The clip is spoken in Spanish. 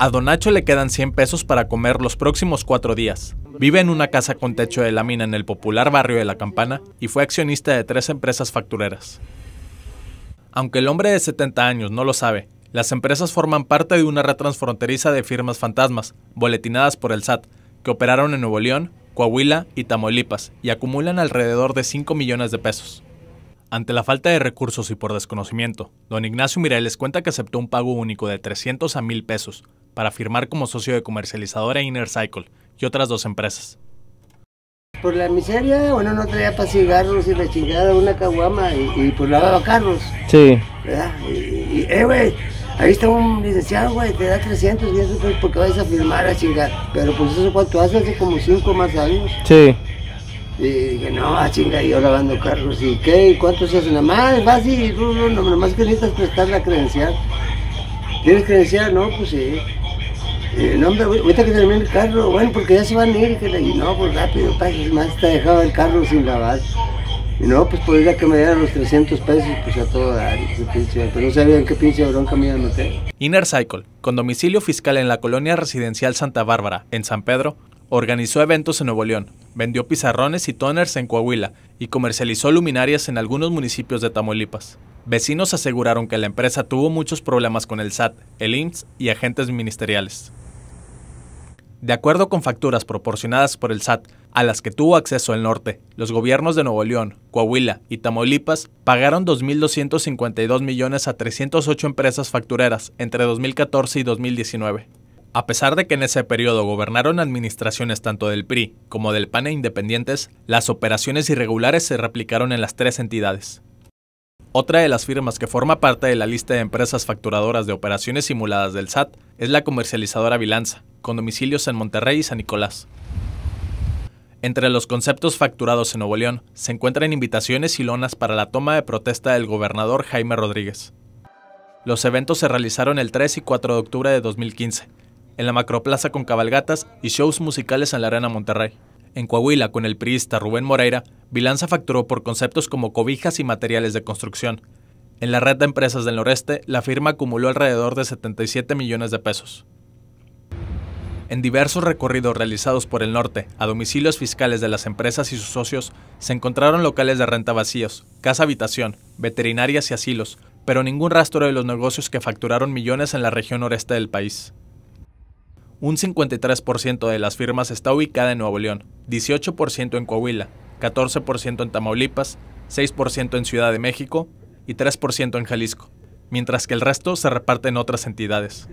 A Donacho le quedan 100 pesos para comer los próximos cuatro días. Vive en una casa con techo de lámina en el popular barrio de La Campana y fue accionista de tres empresas factureras. Aunque el hombre de 70 años no lo sabe, las empresas forman parte de una red transfronteriza de firmas fantasmas, boletinadas por el SAT, que operaron en Nuevo León, Coahuila y Tamaulipas y acumulan alrededor de 5 millones de pesos. Ante la falta de recursos y por desconocimiento, don Ignacio Mireles cuenta que aceptó un pago único de 300 a 1000 pesos para firmar como socio de comercializadora Inner Cycle y otras dos empresas. Por la miseria, bueno, no traía para cigarros y la chingada, una caguama y, y la pues lavaba carros. Sí. ¿verdad? Y, eh, güey, ahí está un licenciado, güey, te da 300 pesos porque vas a firmar a chingar. Pero pues eso cuánto hace, hace como 5 más años. Sí. Y dije, no, chinga, yo lavando carros. ¿Y qué? ¿Cuánto se hace? Nada más, fácil, no, no, nada más que necesitas prestar la credencial. ¿Tienes credencial? No, pues sí. Eh, no, hombre, ahorita que termine el carro, bueno, porque ya se van a ir. Que le, dije, no, pues rápido, pases más, te dejado el carro sin lavar. Y no, pues podría pues, que me dieran los 300 pesos, pues a todo dar, pinche, pero no en qué pinche bronca me iba a meter. Inner Cycle, con domicilio fiscal en la colonia residencial Santa Bárbara, en San Pedro, Organizó eventos en Nuevo León, vendió pizarrones y toners en Coahuila y comercializó luminarias en algunos municipios de Tamaulipas. Vecinos aseguraron que la empresa tuvo muchos problemas con el SAT, el IMSS y agentes ministeriales. De acuerdo con facturas proporcionadas por el SAT, a las que tuvo acceso el norte, los gobiernos de Nuevo León, Coahuila y Tamaulipas pagaron 2.252 millones a 308 empresas factureras entre 2014 y 2019. A pesar de que en ese periodo gobernaron administraciones tanto del PRI como del PAN e independientes, las operaciones irregulares se replicaron en las tres entidades. Otra de las firmas que forma parte de la lista de empresas facturadoras de operaciones simuladas del SAT es la comercializadora Vilanza, con domicilios en Monterrey y San Nicolás. Entre los conceptos facturados en Nuevo León se encuentran invitaciones y lonas para la toma de protesta del gobernador Jaime Rodríguez. Los eventos se realizaron el 3 y 4 de octubre de 2015 en la Macroplaza con cabalgatas y shows musicales en la Arena Monterrey. En Coahuila, con el priista Rubén Moreira, Vilanza facturó por conceptos como cobijas y materiales de construcción. En la red de empresas del noreste, la firma acumuló alrededor de 77 millones de pesos. En diversos recorridos realizados por el norte, a domicilios fiscales de las empresas y sus socios, se encontraron locales de renta vacíos, casa habitación, veterinarias y asilos, pero ningún rastro de los negocios que facturaron millones en la región noreste del país. Un 53% de las firmas está ubicada en Nuevo León, 18% en Coahuila, 14% en Tamaulipas, 6% en Ciudad de México y 3% en Jalisco, mientras que el resto se reparte en otras entidades.